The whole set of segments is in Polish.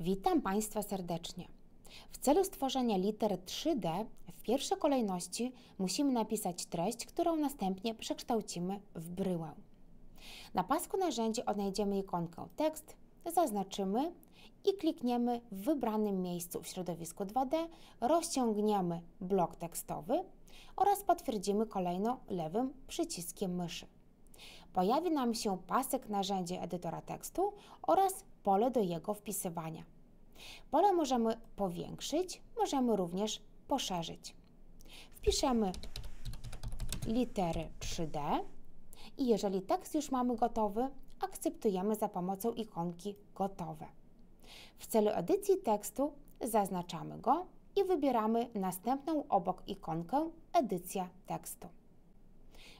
Witam Państwa serdecznie. W celu stworzenia liter 3D w pierwszej kolejności musimy napisać treść, którą następnie przekształcimy w bryłę. Na pasku narzędzi odnajdziemy ikonkę tekst, zaznaczymy i klikniemy w wybranym miejscu w środowisku 2D, rozciągniemy blok tekstowy oraz potwierdzimy kolejno lewym przyciskiem myszy pojawi nam się pasek narzędzi edytora tekstu oraz pole do jego wpisywania. Pole możemy powiększyć, możemy również poszerzyć. Wpiszemy litery 3D i jeżeli tekst już mamy gotowy, akceptujemy za pomocą ikonki gotowe. W celu edycji tekstu zaznaczamy go i wybieramy następną obok ikonkę edycja tekstu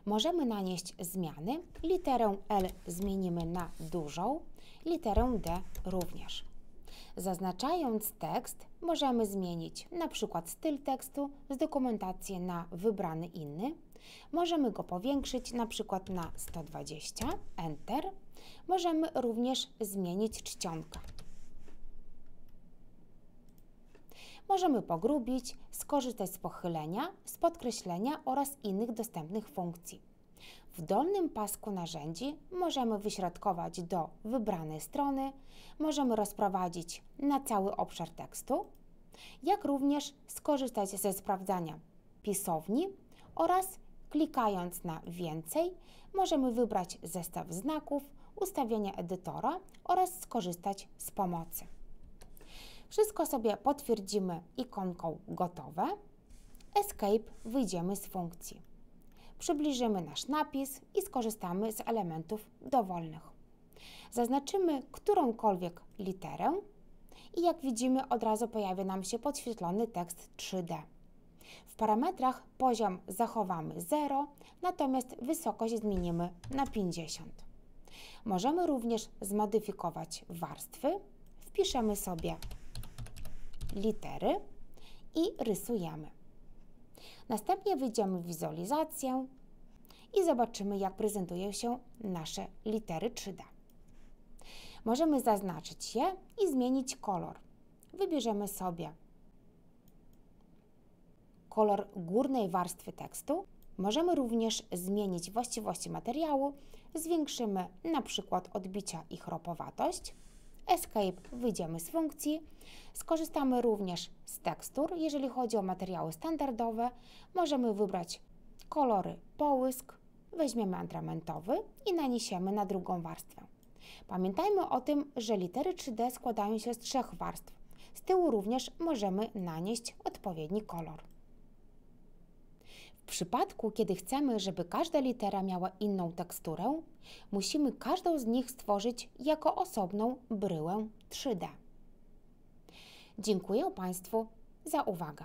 możemy nanieść zmiany. Literę L zmienimy na dużą, literę D również. Zaznaczając tekst możemy zmienić na przykład styl tekstu z dokumentacji na wybrany inny. Możemy go powiększyć na przykład na 120, Enter. Możemy również zmienić czcionkę. możemy pogrubić, skorzystać z pochylenia, z podkreślenia oraz innych dostępnych funkcji. W dolnym pasku narzędzi możemy wyśrodkować do wybranej strony, możemy rozprowadzić na cały obszar tekstu, jak również skorzystać ze sprawdzania pisowni oraz klikając na Więcej możemy wybrać zestaw znaków, ustawienia edytora oraz skorzystać z pomocy. Wszystko sobie potwierdzimy ikonką gotowe. Escape wyjdziemy z funkcji. Przybliżymy nasz napis i skorzystamy z elementów dowolnych. Zaznaczymy którąkolwiek literę i jak widzimy od razu pojawia nam się podświetlony tekst 3D. W parametrach poziom zachowamy 0, natomiast wysokość zmienimy na 50. Możemy również zmodyfikować warstwy. Wpiszemy sobie litery i rysujemy. Następnie wyjdziemy w wizualizację i zobaczymy, jak prezentują się nasze litery 3D. Możemy zaznaczyć je i zmienić kolor. Wybierzemy sobie kolor górnej warstwy tekstu. Możemy również zmienić właściwości materiału. Zwiększymy na przykład odbicia i chropowatość. Escape wyjdziemy z funkcji. Skorzystamy również z tekstur. Jeżeli chodzi o materiały standardowe, możemy wybrać kolory połysk, weźmiemy atramentowy i naniesiemy na drugą warstwę. Pamiętajmy o tym, że litery 3D składają się z trzech warstw. Z tyłu również możemy nanieść odpowiedni kolor. W przypadku, kiedy chcemy, żeby każda litera miała inną teksturę, musimy każdą z nich stworzyć jako osobną bryłę 3D. Dziękuję Państwu za uwagę.